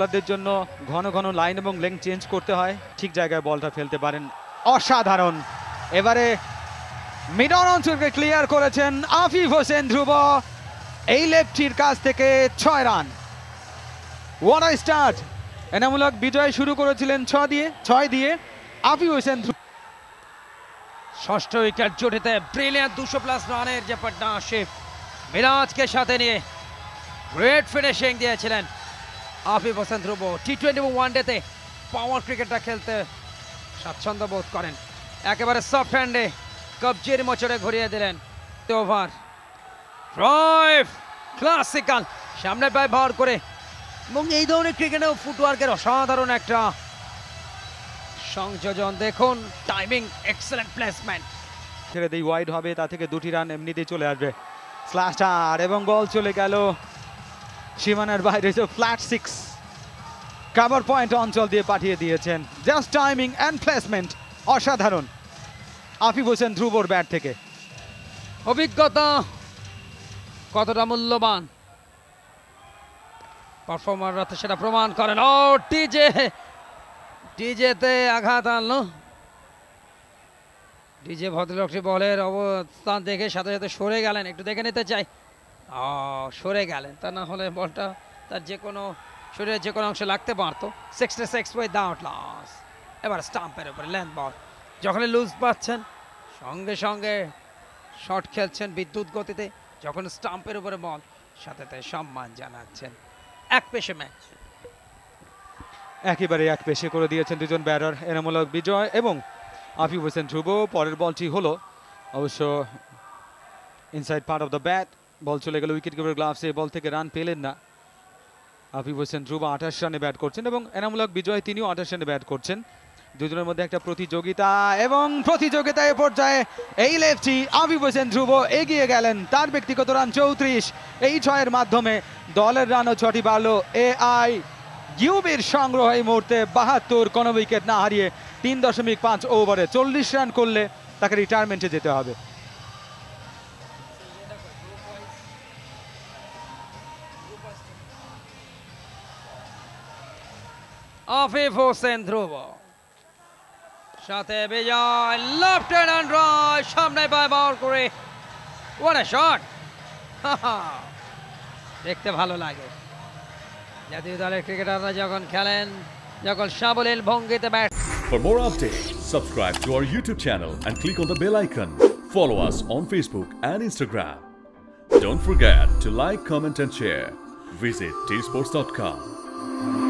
বোলারদের জন্য ঘন ঘন লাইন এবং লেন চেঞ্জ করতে হয় ঠিক জায়গায় বলটা ফেলতে পারেন অসাধারণ এবারে মিডন অঞ্চলকে ক্লিয়ার করেছেন আফিফ হোসেন ধ্রুব এই লেফটির কাছ থেকে ছয় রান ওয়ান আই স্টার্ট এনামূলক বিজয় শুরু করেছিলেন ছ দিয়ে ছয় দিয়ে আফিফ হোসেন ধ্রুব ষষ্ঠ উইকেট জুটিতে ব্রিলিয়ান দুশো প্লাস রানের যে পাটনা আশিফ মিরাজকে সাথে নিয়ে গ্রেট ফিনিশিং দিয়েছিলেন আফি হোসেন ধ্রুব টি টোয়েন্টি এবং ডেতে পাওয়ার ক্রিকেটটা খেলতে স্বাচ্ছন্দ্য বোধ করেন একেবারে সফট হ্যান্ডে কবজির মোচড়ে ঘুরিয়ে দিলেন ওভার ক্লাসিক্যাল সামনে পায়ে ভর করে এবং এই ধরনের ক্রিকেটে ফুটওয়ার্কের অসাধারণ একটা সংযোজন দেখুন টাইমিং এক্সেলেন্ট প্লেসমেন্ট ছেড়ে দিই ওয়াইড হবে তা থেকে দুটি রান এমনিতেই চলে আসবে স্লাস্টার এবং বল চলে গেল সীমানার বাইরে ফ্ল্যাট সিক্স কাভার পয়েন্ট অঞ্চল দিয়ে পাঠিয়ে দিয়েছেন জাস্ট টাইমিং অ্যান্ড প্লেসমেন্ট অসাধারণ আফিফ হোসেন ধ্রুবর ব্যাট থেকে অভিজ্ঞতা কতটা মূল্যবান পারফর্মাররা তো সেটা প্রমাণ করেন ও টিজে তে আঘাত আনলো ডিজে ভদ্রলোকটি বলের অবস্থান দেখে সাথে সাথে সরে গেলেন একটু দেখে নিতে চাই সরে গেলেন তা না হলে বলটা তার যে কোনো শরীরের যে কোনো অংশে লাগতে পারতো সিক্সটি সিক্স বাই দাউট লস এবার স্টাম্পের উপরে লেন্থ বল যখনই লুজ পাচ্ছেন সঙ্গে সঙ্গে শট খেলছেন বিদ্যুৎ গতিতে যখন স্টাম্পের উপরে বল সাথে তাই সম্মান জানাচ্ছেন এক পেশে ম্যাচ একেবারে এক পেশে করে দিয়েছেন দুজন ব্যাটার এনামূলক বিজয় এবং আফিফ হোসেন ধ্রুব পরের বলটি হলো অবশ্য inside part of the bat ball চলে গেল উইকেট কিপার গ্লাভসে বল থেকে রান পেলেন না আফিফ হোসেন ধ্রুবা আঠাশ রানে ব্যাট করছেন এবং এনামূলক বিজয় তিনিও আঠাশ রানে ব্যাট করছেন দুজনের মধ্যে একটা প্রতিযোগিতা এবং প্রতিযোগিতা এ পর্যায়ে এই লেফটি আফিফ হোসেন ধ্রুব এগিয়ে গেলেন তার ব্যক্তিগত রান চৌত্রিশ এই ছয়ের মাধ্যমে দলের রানও ছটি বাড়ল এ আই ইউবির সংগ্রহ এই মুহূর্তে বাহাত্তর কোনো উইকেট না হারিয়ে তিন দশমিক পাঁচ ওভারে চল্লিশ রান করলে তাকে রিটায়ারমেন্টে যেতে হবে আফিফ হোসেন ধ্রুব সাথে বিজয় লেফট হ্যান্ড রাইট সামনে পায় বল করে ওয়ান শট দেখতে ভালো লাগে জাতীয় দলের ক্রিকেটাররা যখন খেলেন যখন সাবলীল ভঙ্গিতে bat For more updates, subscribe to our YouTube channel and click on the bell icon. Follow us on Facebook and Instagram. Don't forget to like, comment and share. Visit tsports.com.